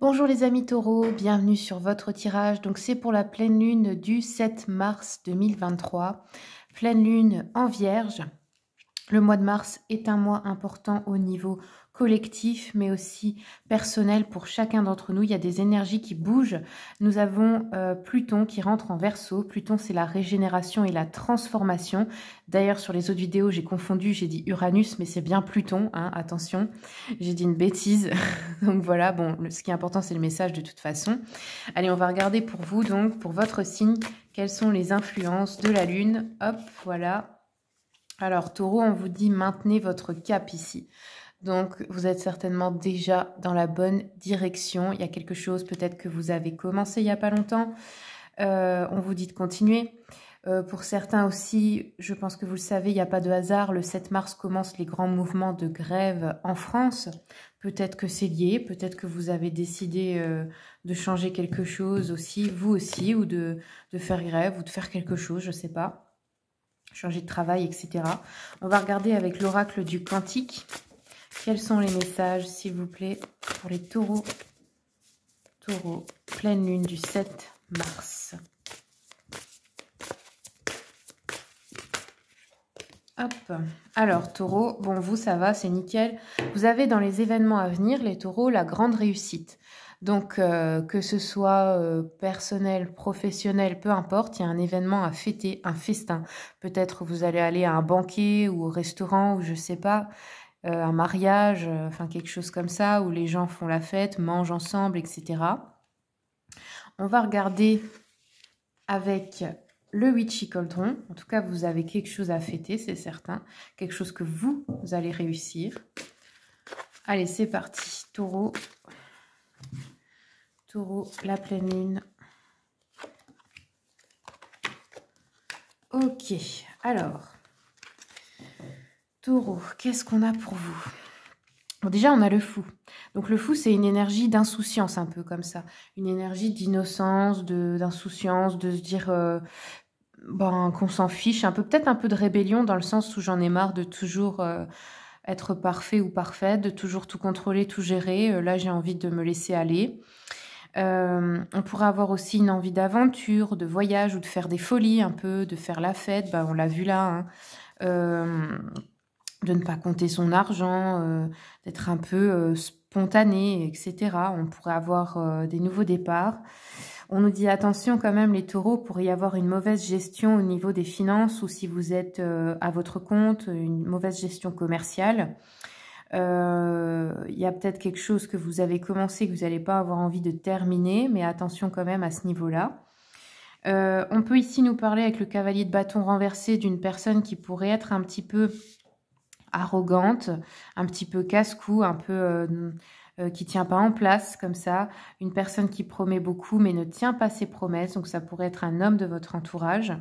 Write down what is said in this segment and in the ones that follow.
Bonjour les amis taureaux, bienvenue sur votre tirage. Donc c'est pour la pleine lune du 7 mars 2023. Pleine lune en vierge. Le mois de mars est un mois important au niveau collectif, mais aussi personnel pour chacun d'entre nous. Il y a des énergies qui bougent. Nous avons euh, Pluton qui rentre en verso. Pluton, c'est la régénération et la transformation. D'ailleurs, sur les autres vidéos, j'ai confondu, j'ai dit Uranus, mais c'est bien Pluton, hein, attention. J'ai dit une bêtise. donc voilà, bon, ce qui est important, c'est le message de toute façon. Allez, on va regarder pour vous, donc, pour votre signe, quelles sont les influences de la Lune. Hop, voilà, alors taureau, on vous dit maintenez votre cap ici. Donc vous êtes certainement déjà dans la bonne direction. Il y a quelque chose peut-être que vous avez commencé il n'y a pas longtemps. Euh, on vous dit de continuer. Euh, pour certains aussi, je pense que vous le savez, il n'y a pas de hasard. Le 7 mars commencent les grands mouvements de grève en France. Peut-être que c'est lié, peut-être que vous avez décidé euh, de changer quelque chose aussi, vous aussi, ou de, de faire grève, ou de faire quelque chose, je ne sais pas changer de travail, etc. On va regarder avec l'oracle du quantique. Quels sont les messages, s'il vous plaît, pour les taureaux Taureau, pleine lune du 7 mars. Hop. Alors, taureau, bon, vous, ça va, c'est nickel. Vous avez dans les événements à venir, les taureaux, la grande réussite. Donc euh, que ce soit euh, personnel, professionnel, peu importe, il y a un événement à fêter, un festin. Peut-être vous allez aller à un banquet ou au restaurant ou je sais pas, euh, un mariage, enfin quelque chose comme ça où les gens font la fête, mangent ensemble, etc. On va regarder avec le coltron. En tout cas, vous avez quelque chose à fêter, c'est certain. Quelque chose que vous allez réussir. Allez, c'est parti. Taureau, Taureau, la pleine lune. Ok, alors, Taureau, qu'est-ce qu'on a pour vous bon, Déjà, on a le fou. Donc le fou, c'est une énergie d'insouciance, un peu comme ça. Une énergie d'innocence, d'insouciance, de, se dire euh, ben, qu'on s'en fiche, un peu peut-être un peu de rébellion dans le sens où j'en ai marre de toujours euh, être parfait ou parfaite, de toujours tout contrôler, tout gérer. Euh, là, j'ai envie de me laisser aller. Euh, on pourrait avoir aussi une envie d'aventure, de voyage ou de faire des folies un peu, de faire la fête, bah, on l'a vu là. Hein. Euh, de ne pas compter son argent, euh, d'être un peu spontané, etc. On pourrait avoir des nouveaux départs. On nous dit attention quand même les taureaux, pour y avoir une mauvaise gestion au niveau des finances ou si vous êtes à votre compte, une mauvaise gestion commerciale. Euh, il y a peut-être quelque chose que vous avez commencé, que vous n'allez pas avoir envie de terminer, mais attention quand même à ce niveau-là. Euh, on peut ici nous parler avec le cavalier de bâton renversé d'une personne qui pourrait être un petit peu arrogante, un petit peu casse-cou, un peu euh, qui tient pas en place comme ça, une personne qui promet beaucoup mais ne tient pas ses promesses, donc ça pourrait être un homme de votre entourage.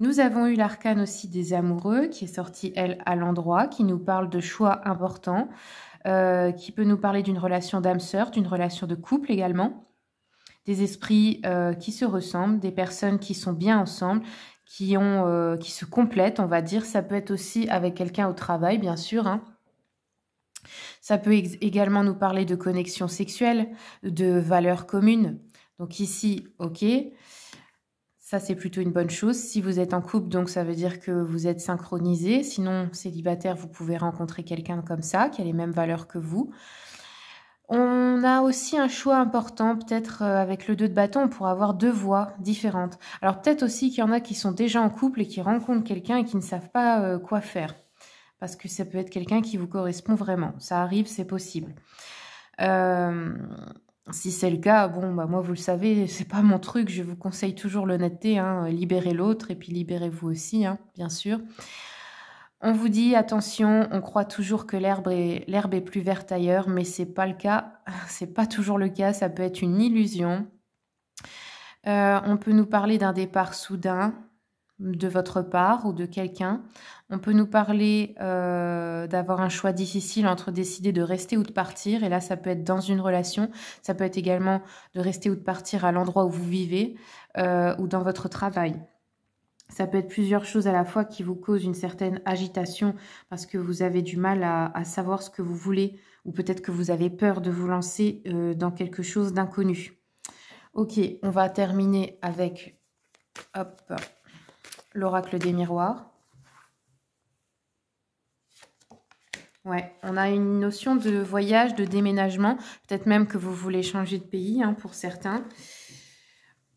Nous avons eu l'arcane aussi des amoureux qui est sortie, elle, à l'endroit, qui nous parle de choix importants, euh, qui peut nous parler d'une relation d'âme-sœur, d'une relation de couple également, des esprits euh, qui se ressemblent, des personnes qui sont bien ensemble, qui, ont, euh, qui se complètent, on va dire. Ça peut être aussi avec quelqu'un au travail, bien sûr. Hein. Ça peut également nous parler de connexion sexuelle, de valeurs communes. Donc ici, ok. Ça, c'est plutôt une bonne chose. Si vous êtes en couple, donc ça veut dire que vous êtes synchronisé. Sinon, célibataire, vous pouvez rencontrer quelqu'un comme ça, qui a les mêmes valeurs que vous. On a aussi un choix important, peut-être euh, avec le 2 de bâton, pour avoir deux voix différentes. Alors peut-être aussi qu'il y en a qui sont déjà en couple et qui rencontrent quelqu'un et qui ne savent pas euh, quoi faire. Parce que ça peut être quelqu'un qui vous correspond vraiment. Ça arrive, c'est possible. Euh, si c'est le cas, bon, bah moi, vous le savez, c'est pas mon truc. Je vous conseille toujours l'honnêteté. Hein, libérez l'autre et puis libérez-vous aussi, hein, bien sûr. On vous dit attention, on croit toujours que l'herbe est, l'herbe est plus verte ailleurs, mais c'est pas le cas. C'est pas toujours le cas. Ça peut être une illusion. Euh, on peut nous parler d'un départ soudain, de votre part ou de quelqu'un. On peut nous parler euh, d'avoir un choix difficile entre décider de rester ou de partir. Et là, ça peut être dans une relation, ça peut être également de rester ou de partir à l'endroit où vous vivez euh, ou dans votre travail. Ça peut être plusieurs choses à la fois qui vous causent une certaine agitation parce que vous avez du mal à, savoir ce que vous voulez ou peut-être que vous avez peur de vous lancer euh, dans quelque chose d'inconnu. Ok, on va terminer avec... Hop, l'oracle des miroirs. Ouais, on a une notion de voyage, de déménagement, peut-être même que vous voulez changer de pays hein, pour certains.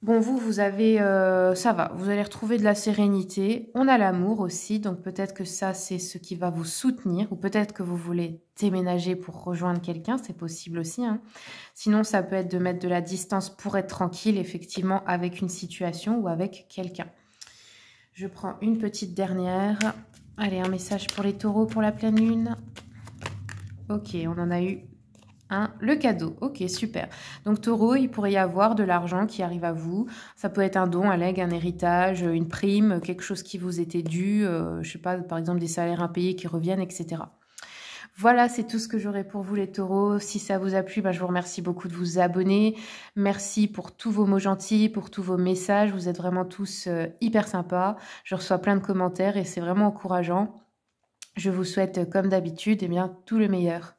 Bon, vous, vous avez, euh, ça va, vous allez retrouver de la sérénité. On a l'amour aussi, donc peut-être que ça, c'est ce qui va vous soutenir, ou peut-être que vous voulez déménager pour rejoindre quelqu'un, c'est possible aussi. Hein. Sinon, ça peut être de mettre de la distance pour être tranquille, effectivement, avec une situation ou avec quelqu'un. Je prends une petite dernière. Allez, un message pour les taureaux pour la pleine lune. Ok, on en a eu un. le cadeau, ok, super. Donc taureau, il pourrait y avoir de l'argent qui arrive à vous. Ça peut être un don, un leg, un héritage, une prime, quelque chose qui vous était dû, euh, je sais pas, par exemple des salaires impayés qui reviennent, etc. Voilà, c'est tout ce que j'aurai pour vous les taureaux. Si ça vous a plu, ben, je vous remercie beaucoup de vous abonner. Merci pour tous vos mots gentils, pour tous vos messages. Vous êtes vraiment tous euh, hyper sympas. Je reçois plein de commentaires et c'est vraiment encourageant. Je vous souhaite, comme d'habitude, eh bien, tout le meilleur.